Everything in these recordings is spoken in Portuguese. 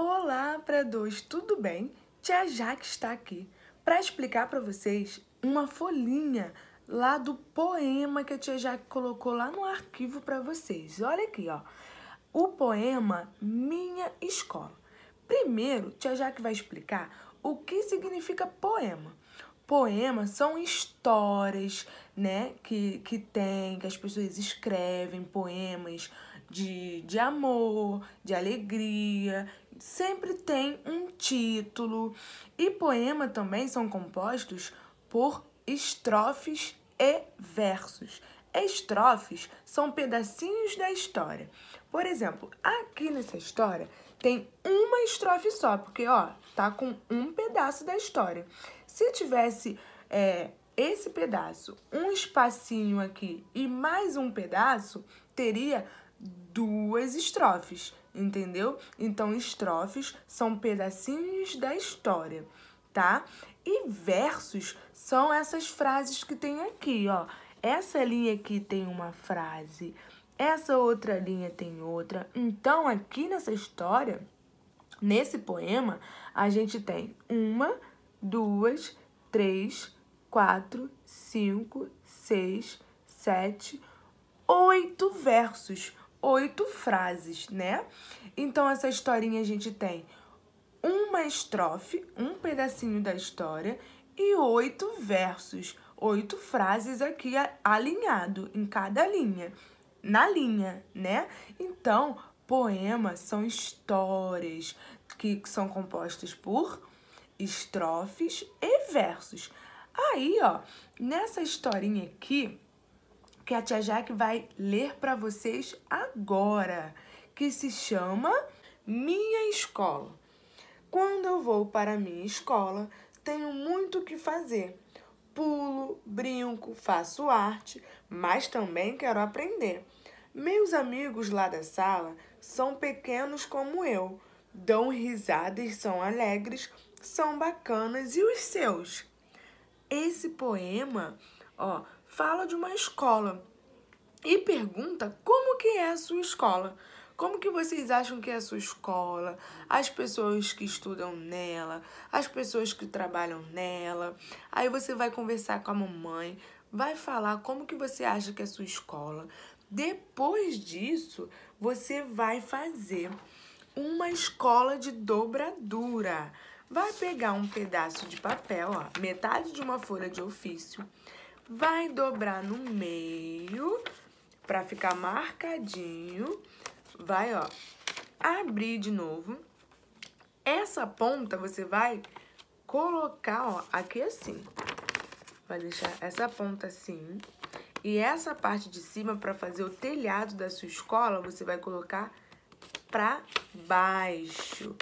Olá para dois, tudo bem? Tia Jaque está aqui para explicar para vocês uma folhinha lá do poema que a Tia Jaque colocou lá no arquivo para vocês. Olha aqui, ó. O poema Minha Escola. Primeiro, Tia Jaque vai explicar o que significa poema. Poemas são histórias, né, que, que tem, que as pessoas escrevem, poemas de, de amor, de alegria, sempre tem um título. E poema também são compostos por estrofes e versos. Estrofes são pedacinhos da história. Por exemplo, aqui nessa história tem uma estrofe só, porque ó, tá com um pedaço da história. Se tivesse é, esse pedaço, um espacinho aqui e mais um pedaço, teria duas estrofes, entendeu? Então, estrofes são pedacinhos da história, tá? E versos são essas frases que tem aqui, ó. Essa linha aqui tem uma frase, essa outra linha tem outra. Então, aqui nessa história, nesse poema, a gente tem uma, duas, três, quatro, cinco, seis, sete, oito versos oito frases, né? Então, essa historinha a gente tem uma estrofe, um pedacinho da história e oito versos, oito frases aqui alinhado em cada linha, na linha, né? Então, poemas são histórias que são compostas por estrofes e versos. Aí, ó, nessa historinha aqui, que a Tia Jaque vai ler para vocês agora, que se chama Minha Escola. Quando eu vou para minha escola, tenho muito o que fazer. Pulo, brinco, faço arte, mas também quero aprender. Meus amigos lá da sala são pequenos como eu, dão risadas, são alegres, são bacanas e os seus. Esse poema, ó, fala de uma escola e pergunta como que é a sua escola. Como que vocês acham que é a sua escola? As pessoas que estudam nela, as pessoas que trabalham nela. Aí você vai conversar com a mamãe, vai falar como que você acha que é a sua escola. Depois disso, você vai fazer uma escola de dobradura. Vai pegar um pedaço de papel, ó, metade de uma folha de ofício, vai dobrar no meio para ficar marcadinho. Vai, ó, abrir de novo. Essa ponta você vai colocar, ó, aqui assim. Vai deixar essa ponta assim. E essa parte de cima, para fazer o telhado da sua escola, você vai colocar para baixo.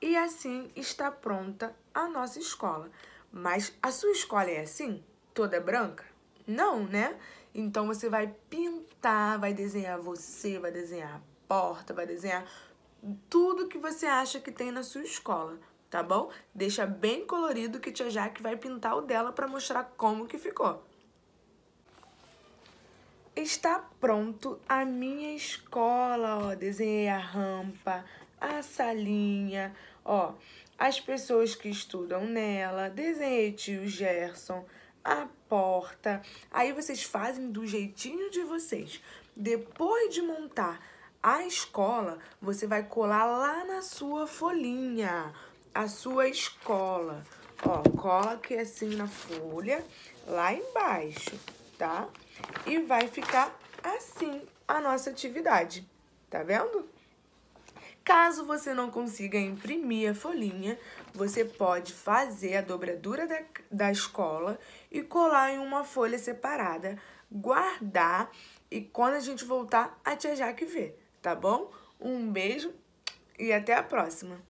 E assim está pronta a nossa escola. Mas a sua escola é assim? toda é branca? Não, né? Então você vai pintar, vai desenhar você, vai desenhar a porta, vai desenhar tudo que você acha que tem na sua escola, tá bom? Deixa bem colorido que tia Jaque vai pintar o dela para mostrar como que ficou. Está pronto a minha escola, ó, desenhei a rampa, a salinha, ó, as pessoas que estudam nela, desenhei tio Gerson, a porta. Aí vocês fazem do jeitinho de vocês. Depois de montar a escola, você vai colar lá na sua folhinha a sua escola. Ó, cola aqui assim na folha, lá embaixo, tá? E vai ficar assim a nossa atividade. Tá vendo? Caso você não consiga imprimir a folhinha, você pode fazer a dobradura da, da escola e colar em uma folha separada, guardar e quando a gente voltar, a tia Jaque vê, tá bom? Um beijo e até a próxima!